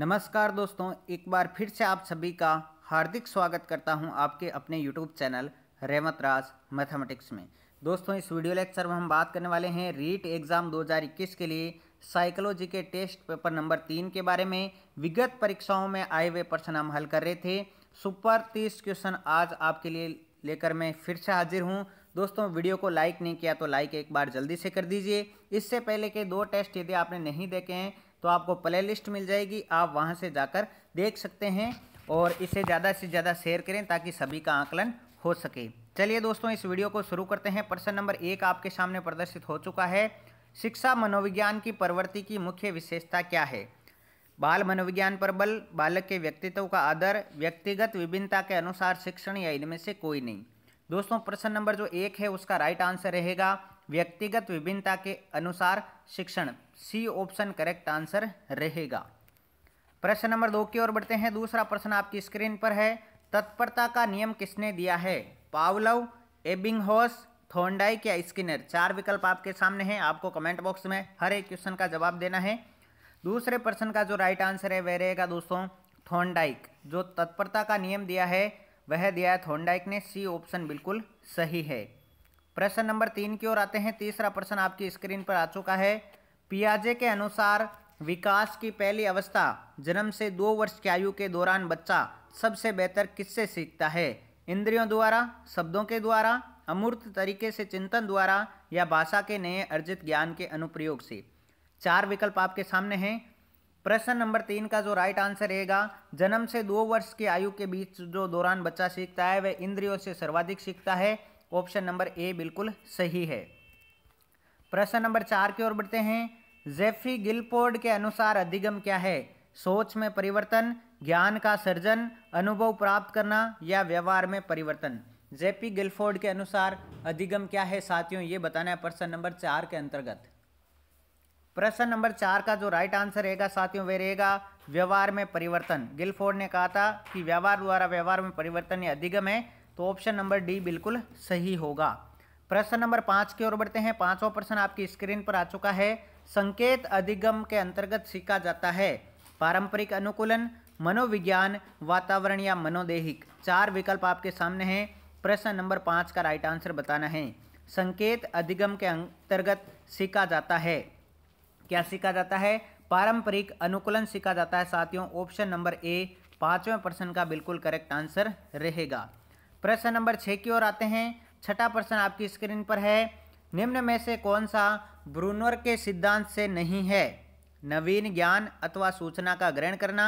नमस्कार दोस्तों एक बार फिर से आप सभी का हार्दिक स्वागत करता हूं आपके अपने यूट्यूब चैनल रेमत राज मैथमेटिक्स में दोस्तों इस वीडियो लेक्चर में हम बात करने वाले हैं रीट एग्ज़ाम 2021 के लिए साइकोलॉजी के टेस्ट पेपर नंबर तीन के बारे में विगत परीक्षाओं में आए हुए प्रश्न हम हल कर रहे थे सुपर तीस क्वेश्चन आज आपके लिए लेकर मैं फिर से हाजिर हूँ दोस्तों वीडियो को लाइक नहीं किया तो लाइक एक बार जल्दी से कर दीजिए इससे पहले के दो टेस्ट यदि आपने नहीं देखे हैं तो आपको प्लेलिस्ट मिल जाएगी आप वहाँ से जाकर देख सकते हैं और इसे ज़्यादा से ज़्यादा शेयर करें ताकि सभी का आंकलन हो सके चलिए दोस्तों इस वीडियो को शुरू करते हैं प्रश्न नंबर एक आपके सामने प्रदर्शित हो चुका है शिक्षा मनोविज्ञान की प्रवृत्ति की मुख्य विशेषता क्या है बाल मनोविज्ञान पर बल बालक के व्यक्तित्व का आदर व्यक्तिगत विभिन्नता के अनुसार शिक्षण या इनमें से कोई नहीं दोस्तों प्रश्न नंबर जो एक है उसका राइट आंसर रहेगा व्यक्तिगत विभिन्नता के अनुसार शिक्षण सी ऑप्शन करेक्ट आंसर रहेगा प्रश्न नंबर दो की ओर बढ़ते हैं दूसरा प्रश्न आपकी स्क्रीन पर है तत्परता का नियम किसने दिया है पावलव एबिंग होस थोंडाइक या स्किनर चार विकल्प आपके सामने हैं आपको कमेंट बॉक्स में हर एक क्वेश्चन का जवाब देना है दूसरे प्रश्न का जो राइट आंसर है वह रहेगा दोस्तों थोंडाइक जो तत्परता का नियम दिया है वह दिया है थोंडाइक ने सी ऑप्शन बिल्कुल सही है प्रश्न नंबर तीन की ओर आते हैं तीसरा प्रश्न आपकी स्क्रीन पर आ चुका है पियाजे के अनुसार विकास की पहली अवस्था जन्म से दो वर्ष की आयु के दौरान बच्चा सबसे बेहतर किससे सीखता है इंद्रियों द्वारा शब्दों के द्वारा अमूर्त तरीके से चिंतन द्वारा या भाषा के नए अर्जित ज्ञान के अनुप्रयोग से चार विकल्प आपके सामने हैं प्रश्न नंबर तीन का जो राइट आंसर रहेगा जन्म से दो वर्ष की आयु के बीच जो दौरान बच्चा सीखता है वह इंद्रियों से सर्वाधिक सीखता है ऑप्शन नंबर ए बिल्कुल सही है प्रश्न नंबर चार की ओर बढ़ते हैं जेफी गिलपोर्ड के अनुसार अधिगम क्या है सोच में परिवर्तन ज्ञान का सर्जन अनुभव प्राप्त करना या व्यवहार में परिवर्तन जेपी गिलफोर्ड के अनुसार अधिगम क्या है साथियों ये बताना है प्रश्न नंबर चार के अंतर्गत प्रश्न नंबर चार का जो राइट आंसर रहेगा साथियों वह रहेगा व्यवहार में परिवर्तन गिलफोर्ड ने कहा था कि व्यवहार द्वारा व्यवहार में परिवर्तन या अधिगम है तो ऑप्शन नंबर डी बिल्कुल सही होगा प्रश्न नंबर पाँच की ओर बढ़ते हैं पांचवा प्रश्न आपकी स्क्रीन पर आ चुका है संकेत अधिगम के अंतर्गत सीखा जाता है पारंपरिक अनुकूलन मनोविज्ञान वातावरण या मनोदेहिक चार विकल्प आपके सामने हैं प्रश्न नंबर पाँच का राइट आंसर बताना है संकेत अधिगम के अंतर्गत सीखा जाता है क्या सीखा जाता है पारंपरिक अनुकूलन सीखा जाता है साथियों ऑप्शन नंबर ए पाँचवें प्रश्न का बिल्कुल करेक्ट आंसर रहेगा प्रश्न नंबर छः की ओर आते हैं छठा प्रश्न आपकी स्क्रीन पर है निम्न में से कौन सा ब्रूनर के सिद्धांत से नहीं है नवीन ज्ञान अथवा सूचना का ग्रहण करना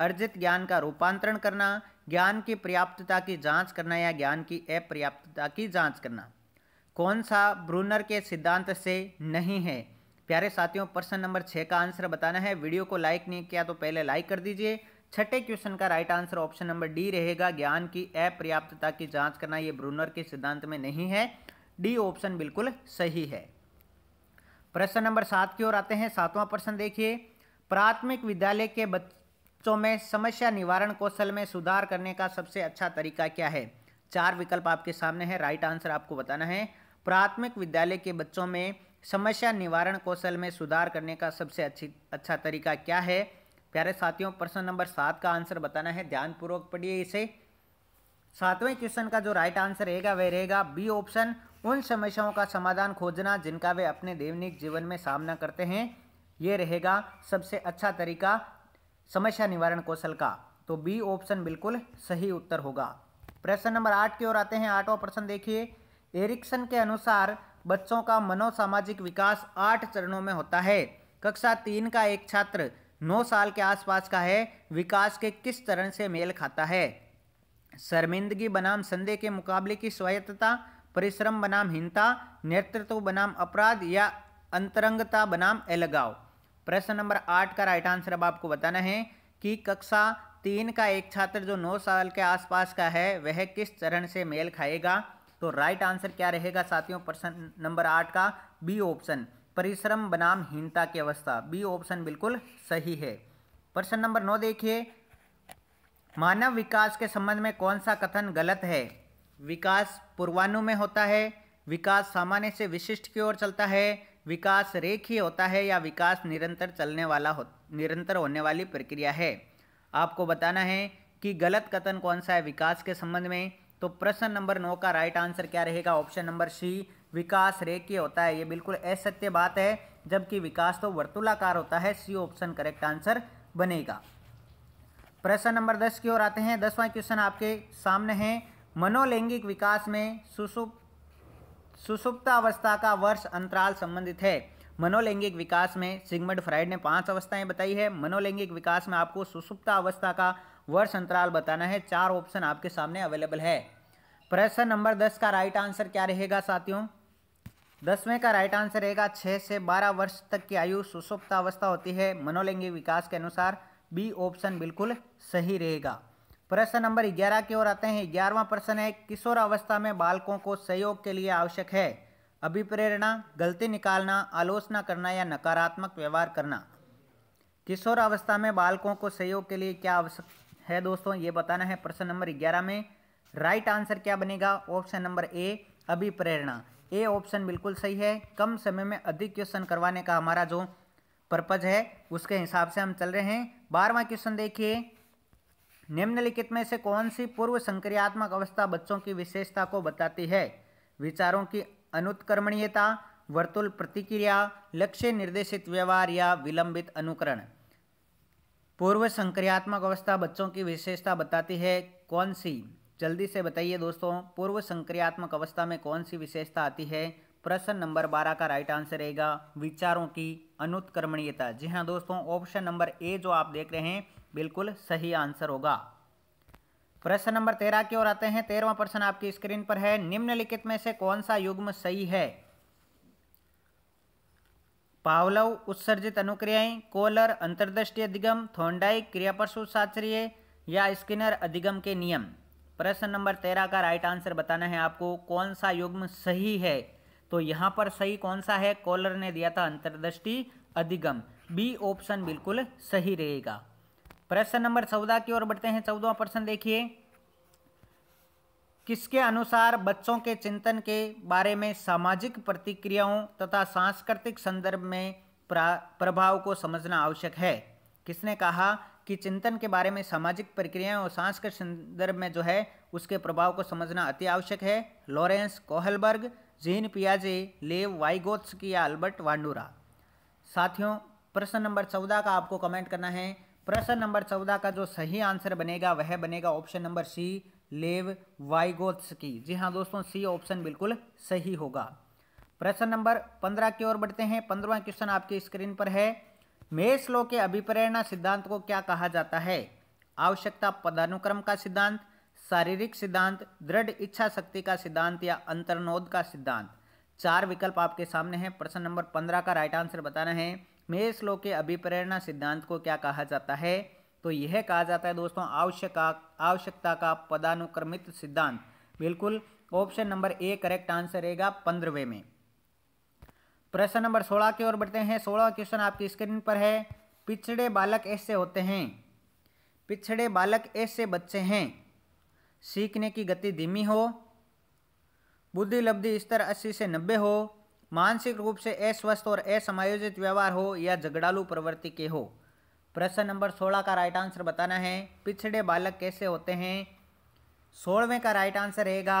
अर्जित ज्ञान का रूपांतरण करना ज्ञान की पर्याप्तता की जांच करना या ज्ञान की अपर्याप्तता की जांच करना कौन सा ब्रूनर के सिद्धांत से नहीं है प्यारे साथियों प्रश्न नंबर छः का आंसर बताना है वीडियो को लाइक नहीं किया तो पहले लाइक कर दीजिए छठे क्वेश्चन का right answer option number D रहेगा ज्ञान की अपर्याप्तता की जांच करना ये ब्रूनर के सिद्धांत में नहीं है डी ऑप्शन बिल्कुल सही है प्रश्न नंबर सात की ओर आते हैं सातवां प्रश्न देखिए प्राथमिक विद्यालय के बच्चों में समस्या निवारण कौशल में सुधार करने का सबसे अच्छा तरीका क्या है चार विकल्प आपके सामने है राइट आंसर आपको बताना है प्राथमिक विद्यालय के बच्चों में समस्या निवारण कौशल में सुधार करने का सबसे अच्छी अच्छा तरीका क्या है प्यारे साथियों प्रश्न नंबर सात का आंसर बताना है ध्यानपूर्वक पढ़िए इसे सातवें क्वेश्चन का जो राइट आंसर रहेगा वह रहेगा बी ऑप्शन उन समस्याओं का समाधान खोजना जिनका वे अपने दैनिक जीवन में सामना करते हैं ये रहेगा सबसे अच्छा तरीका समस्या निवारण कौशल का तो बी ऑप्शन बिल्कुल सही उत्तर होगा प्रश्न नंबर आठ की ओर आते हैं आठवां प्रश्न देखिए एरिक्सन के अनुसार बच्चों का मनोसामाजिक विकास आठ चरणों में होता है कक्षा तीन का एक छात्र नौ साल के आसपास का है विकास के किस चरण से मेल खाता है शर्मिंदगी बनाम संदेह के मुकाबले की स्वायत्तता परिश्रम बनाम हिंता नेतृत्व बनाम अपराध या अंतरंगता बनाम अलगाव प्रश्न नंबर आठ का राइट आंसर अब आपको बताना है कि कक्षा तीन का एक छात्र जो नौ साल के आसपास का है वह किस चरण से मेल खाएगा तो राइट आंसर क्या रहेगा साथियों प्रश्न नंबर आठ का बी ऑप्शन परिश्रम बनाम हीनता की अवस्था बी ऑप्शन बिल्कुल सही है प्रश्न नंबर नौ देखिए मानव विकास के संबंध में कौन सा कथन गलत है विकास पूर्वाणु में होता है विकास सामान्य से विशिष्ट की ओर चलता है विकास रेखीय होता है या विकास निरंतर चलने वाला हो निरंतर होने वाली प्रक्रिया है आपको बताना है कि गलत कथन कौन सा है विकास के संबंध में तो प्रश्न नंबर नौ का राइट आंसर क्या रहेगा ऑप्शन नंबर सी विकास रेखीय होता है ये बिल्कुल असत्य बात है जबकि विकास तो वर्तुलाकार होता है सी ऑप्शन करेक्ट आंसर बनेगा प्रश्न नंबर दस की ओर आते हैं दसवां क्वेश्चन आपके सामने हैं मनोलैंगिक विकास में सुसुप सुसुप्ता अवस्था का वर्ष अंतराल संबंधित है मनोलैंगिक विकास में सिगमंड फ्राइड ने पांच अवस्थाएं बताई है मनोलैंगिक विकास में आपको सुसुप्ता अवस्था का वर्ष अंतराल बताना है चार ऑप्शन आपके सामने अवेलेबल है प्रश्न नंबर दस का राइट आंसर क्या रहेगा साथियों दसवें का राइट आंसर रहेगा छः से बारह वर्ष तक की आयु अवस्था होती है मनोलैंगिक विकास के अनुसार बी ऑप्शन बिल्कुल सही रहेगा प्रश्न नंबर ग्यारह की ओर आते हैं ग्यारहवा प्रश्न है किशोर अवस्था में बालकों को सहयोग के लिए आवश्यक है अभिप्रेरणा गलती निकालना आलोचना करना या नकारात्मक व्यवहार करना किशोर अवस्था में बालकों को सहयोग के लिए क्या आवश्यक है दोस्तों ये बताना है प्रश्न नंबर ग्यारह में राइट आंसर क्या बनेगा ऑप्शन नंबर ए अभिप्रेरणा ए ऑप्शन बिल्कुल सही है कम समय में अधिक क्वेश्चन करवाने का हमारा जो पर्पज है उसके हिसाब से हम चल रहे हैं बारहवा क्वेश्चन देखिए निम्नलिखित में से कौन सी पूर्व संक्रियात्मक अवस्था बच्चों की विशेषता को बताती है विचारों की अनुत्कर्मणीयता वर्तुल प्रतिक्रिया लक्ष्य निर्देशित व्यवहार या विलंबित अनुकरण पूर्व संक्रियात्मक अवस्था बच्चों की विशेषता बताती है कौन सी जल्दी से बताइए दोस्तों पूर्व संक्रियात्मक अवस्था में कौन सी विशेषता आती है प्रश्न नंबर बारह का राइट आंसर रहेगा विचारों की अनुत्कर्मणीयता जी हाँ दोस्तों ऑप्शन नंबर ए जो आप देख रहे हैं बिल्कुल सही आंसर होगा प्रश्न नंबर तेरह की ओर आते हैं तेरहवा प्रश्न आपकी स्क्रीन पर है निम्नलिखित में से कौन सा युग्म सही है पावलव उत्सर्जित अनुक्रियाएं कोलर अंतर्दृष्टि अधिगम थोंडाइक क्रियापशु साचर्य या स्किनर अधिगम के नियम प्रश्न नंबर तेरह का राइट आंसर बताना है आपको कौन सा युग्म सही है तो यहाँ पर सही कौन सा है कॉलर ने दिया था अंतर्दृष्टि अधिगम बी ऑप्शन बिल्कुल सही रहेगा प्रश्न नंबर चौदह की ओर बढ़ते हैं चौदह प्रश्न देखिए किसके अनुसार बच्चों के चिंतन के बारे में सामाजिक प्रतिक्रियाओं तथा सांस्कृतिक संदर्भ में प्रभाव को समझना आवश्यक है किसने कहा कि चिंतन के बारे में सामाजिक प्रक्रियाएं और सांस्कृतिक संदर्भ में जो है उसके प्रभाव को समझना अति आवश्यक है लॉरेंस कोहलबर्ग जीन पियाजे लेव वाइगोत्स की या अल्बर्ट वांडूरा साथियों प्रश्न नंबर चौदह का आपको कमेंट करना है प्रश्न नंबर चौदह का जो सही आंसर बनेगा वह बनेगा ऑप्शन नंबर सी लेव की जी हाँ दोस्तों सी ऑप्शन बिल्कुल सही होगा प्रश्न नंबर पंद्रह की ओर बढ़ते हैं पंद्रवा क्वेश्चन आपकी स्क्रीन पर है मेसलो के अभिप्रेरणा सिद्धांत को क्या कहा जाता है आवश्यकता पदानुक्रम का सिद्धांत शारीरिक सिद्धांत दृढ़ इच्छा शक्ति का सिद्धांत या अंतर्नोद का सिद्धांत चार विकल्प आपके सामने हैं प्रश्न नंबर पंद्रह का राइट आंसर बताना है मेष लो के अभिप्रेरणा सिद्धांत को क्या कहा जाता है तो यह कहा जाता है दोस्तों आवश्यक आवश्यकता का पदानुक्रमित सिद्धांत बिल्कुल option number A correct answer रहेगा पंद्रहवें में प्रश्न नंबर सोलह की ओर बढ़ते हैं सोलह क्वेश्चन आपकी स्क्रीन पर है पिछड़े बालक ऐसे होते हैं पिछड़े बालक ऐसे बच्चे हैं सीखने की गति धीमी हो बुद्धि लब्धि स्तर अस्सी से नब्बे हो मानसिक रूप से अस्वस्थ और असमायोजित व्यवहार हो या झगड़ालू प्रवृत्ति के हो प्रश्न नंबर सोलह का राइट आंसर बताना है पिछड़े बालक कैसे होते हैं सोलहवें का राइट आंसर रहेगा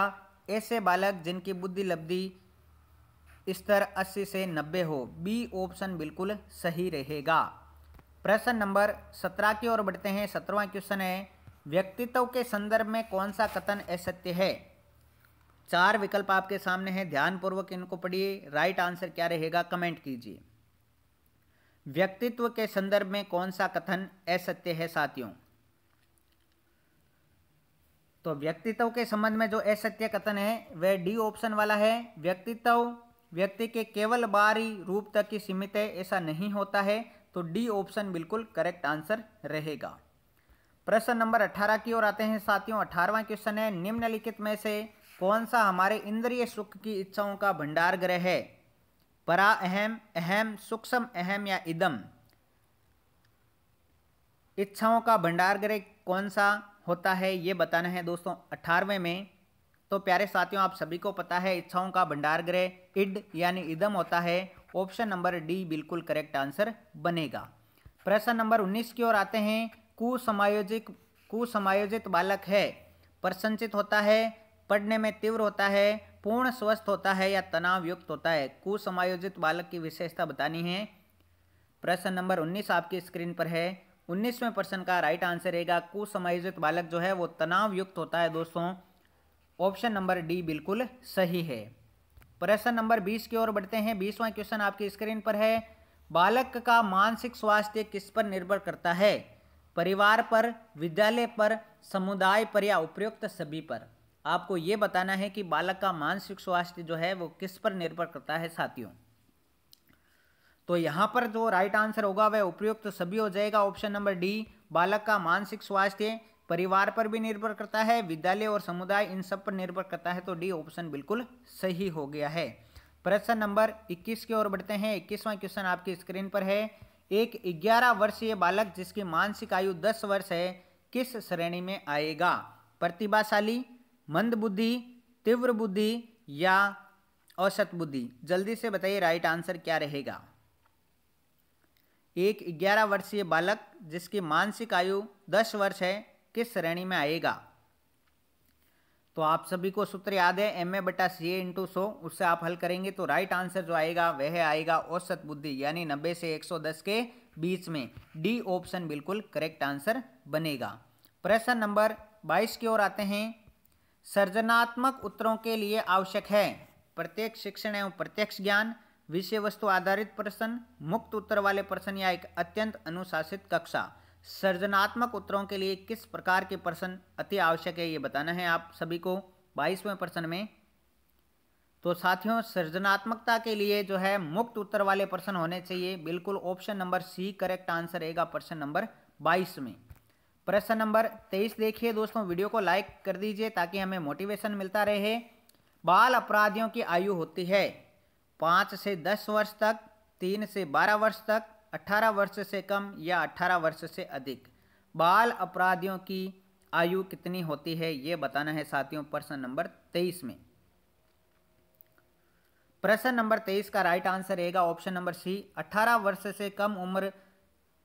ऐसे बालक जिनकी बुद्धि लब्धि स्तर 80 से 90 हो बी ऑप्शन बिल्कुल सही रहेगा प्रश्न नंबर 17 की ओर बढ़ते हैं सत्रहवा क्वेश्चन है व्यक्तित्व के संदर्भ में कौन सा कथन असत्य है चार विकल्प आपके सामने हैं ध्यानपूर्वक इनको पढ़िए राइट आंसर क्या रहेगा कमेंट कीजिए व्यक्तित्व के संदर्भ में कौन सा कथन असत्य है साथियों तो व्यक्तित्व के संबंध में जो असत्य कथन है वह डी ऑप्शन वाला है व्यक्तित्व व्यक्ति के केवल बाहरी रूप तक ही सीमित है ऐसा नहीं होता है तो डी ऑप्शन बिल्कुल करेक्ट आंसर रहेगा प्रश्न नंबर 18 की ओर आते हैं साथियों अठारवा क्वेश्चन है निम्नलिखित में से कौन सा हमारे इंद्रिय सुख की इच्छाओं का भंडार ग्रह है परा अहम अहम सूक्ष्म अहम या इदम इच्छाओं का भंडार ग्रह कौन सा होता है ये बताना है दोस्तों अठारहवें में तो प्यारे साथियों आप सभी को पता है इच्छाओं का भंडार ग्रह इड यानी इदम होता है ऑप्शन नंबर डी बिल्कुल करेक्ट आंसर बनेगा प्रश्न नंबर 19 की ओर आते हैं कुसमायोजित कुसमायोजित बालक है प्रशंसित होता है पढ़ने में तीव्र होता है पूर्ण स्वस्थ होता है या तनाव युक्त होता है कुसमायोजित बालक की विशेषता बतानी है प्रश्न नंबर 19 आपकी स्क्रीन पर है 19वें प्रश्न का राइट आंसर रहेगा कुसमायोजित बालक जो है वो तनाव युक्त होता है दोस्तों ऑप्शन नंबर डी बिल्कुल सही है प्रश्न नंबर 20 की ओर बढ़ते हैं बीसवा क्वेश्चन आपकी स्क्रीन पर है बालक का मानसिक स्वास्थ्य किस पर निर्भर करता है परिवार पर विद्यालय पर समुदाय पर या उपयुक्त सभी पर आपको ये बताना है कि बालक का मानसिक स्वास्थ्य जो है वो किस पर निर्भर करता है साथियों तो यहाँ पर जो राइट आंसर होगा वह उपयुक्त तो सभी हो जाएगा ऑप्शन नंबर डी बालक का मानसिक स्वास्थ्य परिवार पर भी निर्भर करता है विद्यालय और समुदाय इन सब पर निर्भर करता है तो डी ऑप्शन बिल्कुल सही हो गया है प्रश्न नंबर 21 की ओर बढ़ते हैं इक्कीसवां क्वेश्चन आपकी स्क्रीन पर है एक 11 वर्षीय बालक जिसकी मानसिक आयु 10 वर्ष है किस श्रेणी में आएगा प्रतिभाशाली मंद बुद्धि तीव्र बुद्धि या औसत बुद्धि जल्दी से बताइए राइट आंसर क्या रहेगा एक ग्यारह वर्षीय बालक जिसकी मानसिक आयु दस वर्ष है किस श्रेणी में आएगा तो आप सभी को सूत्र याद है एम ए बटा सी ए इंटू सो उससे आप हल करेंगे तो राइट आंसर जो आएगा वह आएगा औसत बुद्धि यानी 90 से 110 के बीच में डी ऑप्शन बिल्कुल करेक्ट आंसर बनेगा प्रश्न नंबर 22 की ओर आते हैं सर्जनात्मक उत्तरों के लिए आवश्यक है प्रत्येक शिक्षण एवं प्रत्यक्ष ज्ञान विषय वस्तु आधारित प्रश्न मुक्त उत्तर वाले प्रश्न या एक अत्यंत अनुशासित कक्षा सर्जनात्मक उत्तरों के लिए किस प्रकार के प्रश्न अति आवश्यक है ये बताना है आप सभी को बाईसवें प्रश्न में तो साथियों सृजनात्मकता के लिए जो है मुक्त उत्तर वाले प्रश्न होने चाहिए बिल्कुल option number C correct answer रहेगा प्रश्न नंबर बाईस में प्रश्न नंबर तेईस देखिए दोस्तों वीडियो को लाइक कर दीजिए ताकि हमें मोटिवेशन मिलता रहे बाल अपराधियों की आयु होती है पाँच से दस वर्ष तक तीन से बारह वर्ष तक अठारह वर्ष से कम या अठारह वर्ष से अधिक बाल अपराधियों की आयु कितनी होती है ये बताना है साथियों प्रश्न नंबर तेईस में प्रश्न नंबर तेईस का राइट आंसर रहेगा ऑप्शन नंबर सी अठारह वर्ष से कम उम्र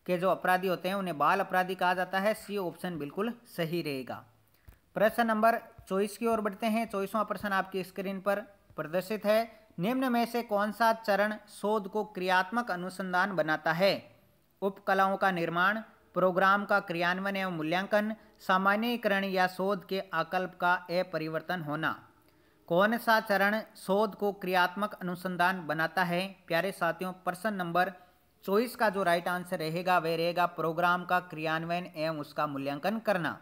के जो अपराधी होते हैं उन्हें बाल अपराधी कहा जाता है सी ऑप्शन बिल्कुल सही रहेगा प्रश्न नंबर चौबीस की ओर बढ़ते हैं चौबीसवां प्रश्न आपकी स्क्रीन पर प्रदर्शित है निम्न में से कौन सा चरण शोध को क्रियात्मक अनुसंधान बनाता है उपकलाओं का निर्माण प्रोग्राम का क्रियान्वयन एवं मूल्यांकन सामान्यकरण या शोध के आकल्प का अपरिवर्तन होना कौन सा चरण शोध को क्रियात्मक अनुसंधान बनाता है प्यारे साथियों प्रश्न नंबर चॉइस का जो राइट आंसर रहेगा वह रहेगा प्रोग्राम का क्रियान्वयन एवं उसका मूल्यांकन करना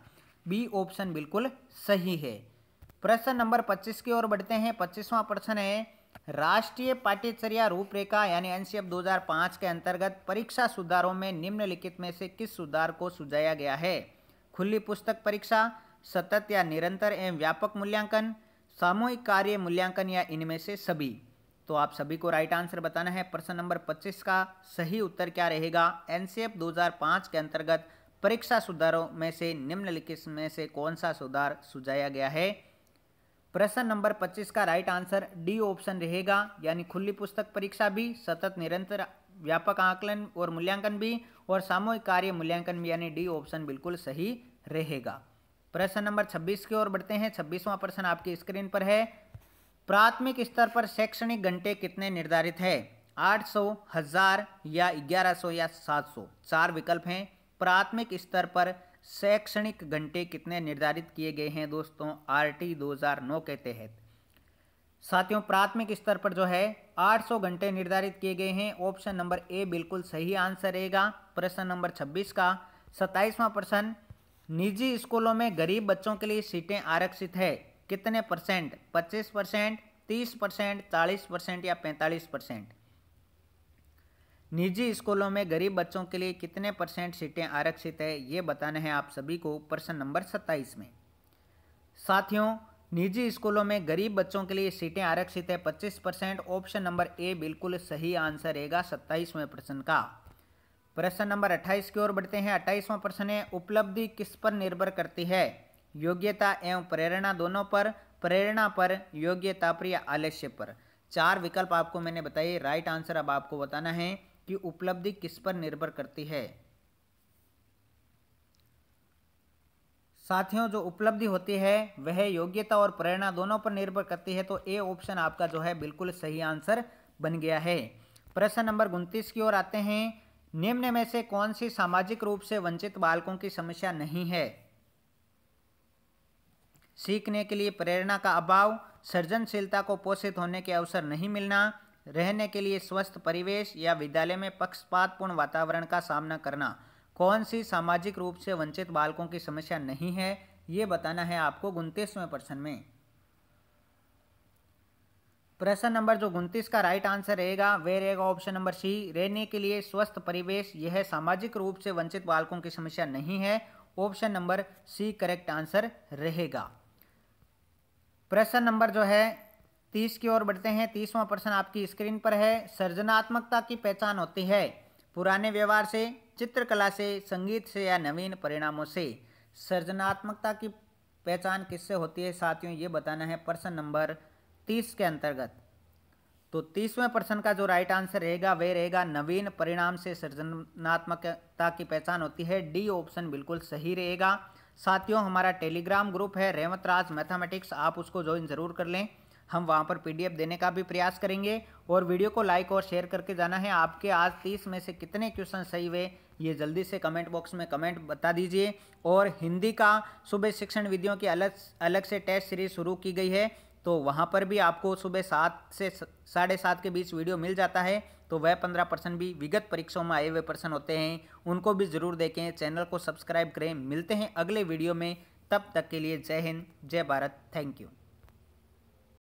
बी ऑप्शन बिल्कुल सही है प्रश्न नंबर 25 की ओर बढ़ते हैं पच्चीसवां प्रश्न है राष्ट्रीय पाठ्यचर्या रूपरेखा यानी एन 2005 के अंतर्गत परीक्षा सुधारों में निम्नलिखित में से किस सुधार को सुझाया गया है खुली पुस्तक परीक्षा सतत या निरंतर एवं व्यापक मूल्यांकन सामूहिक कार्य मूल्यांकन या इनमें से सभी तो आप सभी को राइट आंसर बताना है प्रश्न नंबर 25 का सही उत्तर क्या रहेगा एनसीएफ 2005 के अंतर्गत परीक्षा सुधारों में से निम्नलिखित में से कौन सा सुधार सुझाया गया है प्रश्न नंबर 25 का राइट आंसर डी ऑप्शन रहेगा यानी खुली पुस्तक परीक्षा भी सतत निरंतर व्यापक आकलन और मूल्यांकन भी और सामूहिक कार्य मूल्यांकन भी यानी डी ऑप्शन बिल्कुल सही रहेगा प्रश्न नंबर 26 की ओर बढ़ते हैं 26वां प्रश्न आपकी स्क्रीन पर है प्राथमिक स्तर पर शैक्षणिक घंटे कितने निर्धारित है 800, हजार या 1100 या 700 चार विकल्प हैं प्राथमिक स्तर पर शैक्षणिक घंटे कितने निर्धारित किए गए हैं दोस्तों आरटी 2009 के तहत साथियों प्राथमिक स्तर पर जो है 800 घंटे निर्धारित किए गए हैं ऑप्शन नंबर ए बिल्कुल सही आंसर रहेगा प्रश्न नंबर 26 का सत्ताईसवां प्रश्न निजी स्कूलों में गरीब बच्चों के लिए सीटें आरक्षित है कितने परसेंट पच्चीस परसेंट तीस परसेंट चालीस परसेंट या पैंतालीस परसेंट निजी स्कूलों में गरीब बच्चों के लिए कितने परसेंट सीटें आरक्षित है ये बताना है आप सभी को प्रश्न नंबर सत्ताईस में साथियों निजी स्कूलों में गरीब बच्चों के लिए सीटें आरक्षित है 25 परसेंट ऑप्शन नंबर ए बिल्कुल सही आंसर रहेगा सत्ताईसवें प्रश्न का प्रश्न नंबर 28 की ओर बढ़ते हैं अट्ठाईसवां प्रश्न है उपलब्धि किस पर निर्भर करती है योग्यता एवं प्रेरणा दोनों पर प्रेरणा पर योग्यता पर या आलस्य पर चार विकल्प आपको मैंने बताए राइट आंसर अब आपको बताना है कि उपलब्धि किस पर निर्भर करती है साथियों जो उपलब्धि होती है वह योग्यता और प्रेरणा दोनों पर निर्भर करती है तो ए ऑप्शन आपका जो है बिल्कुल सही आंसर बन गया है प्रश्न नंबर उनतीस की ओर आते हैं निम्न में से कौन सी सामाजिक रूप से वंचित बालकों की समस्या नहीं है सीखने के लिए प्रेरणा का अभाव सृजनशीलता को पोषित होने के अवसर नहीं मिलना रहने के लिए स्वस्थ परिवेश या विद्यालय में पक्षपातपूर्ण वातावरण का सामना करना कौन सी सामाजिक रूप से वंचित बालकों की समस्या नहीं है ये बताना है आपको उनतीसवें प्रश्न में प्रश्न नंबर जो उनतीस का राइट आंसर रहेगा वह रहेगा ऑप्शन नंबर सी रहने के लिए स्वस्थ परिवेश यह सामाजिक रूप से वंचित बालकों की समस्या नहीं है option number C correct answer रहेगा प्रश्न नंबर जो है तीस की ओर बढ़ते हैं तीसवा प्रश्न आपकी स्क्रीन पर है सृजनात्मकता की पहचान होती है पुराने व्यवहार से चित्रकला से संगीत से या नवीन परिणामों से सृजनात्मकता की पहचान किससे होती है साथियों ये बताना है प्रश्न नंबर तीस के अंतर्गत तो तीसवें प्रश्न का जो राइट आंसर रहेगा वह रहेगा नवीन परिणाम से सृजनात्मकता की पहचान होती है डी ऑप्शन बिल्कुल सही रहेगा साथियों हमारा टेलीग्राम ग्रुप है रेवत राज मैथामेटिक्स आप उसको ज्वाइन ज़रूर कर लें हम वहाँ पर पीडीएफ देने का भी प्रयास करेंगे और वीडियो को लाइक और शेयर करके जाना है आपके आज तीस में से कितने क्वेश्चन सही हुए ये जल्दी से कमेंट बॉक्स में कमेंट बता दीजिए और हिंदी का सुबह शिक्षण विधियों की अलग अलग से टेस्ट सीरीज शुरू की गई है तो वहाँ पर भी आपको सुबह सात से साढ़े सात के बीच वीडियो मिल जाता है तो वह पंद्रह पर्सेंट भी विगत परीक्षाओं में आए हुए पर्सन होते हैं उनको भी ज़रूर देखें चैनल को सब्सक्राइब करें मिलते हैं अगले वीडियो में तब तक के लिए जय हिंद जय भारत थैंक यू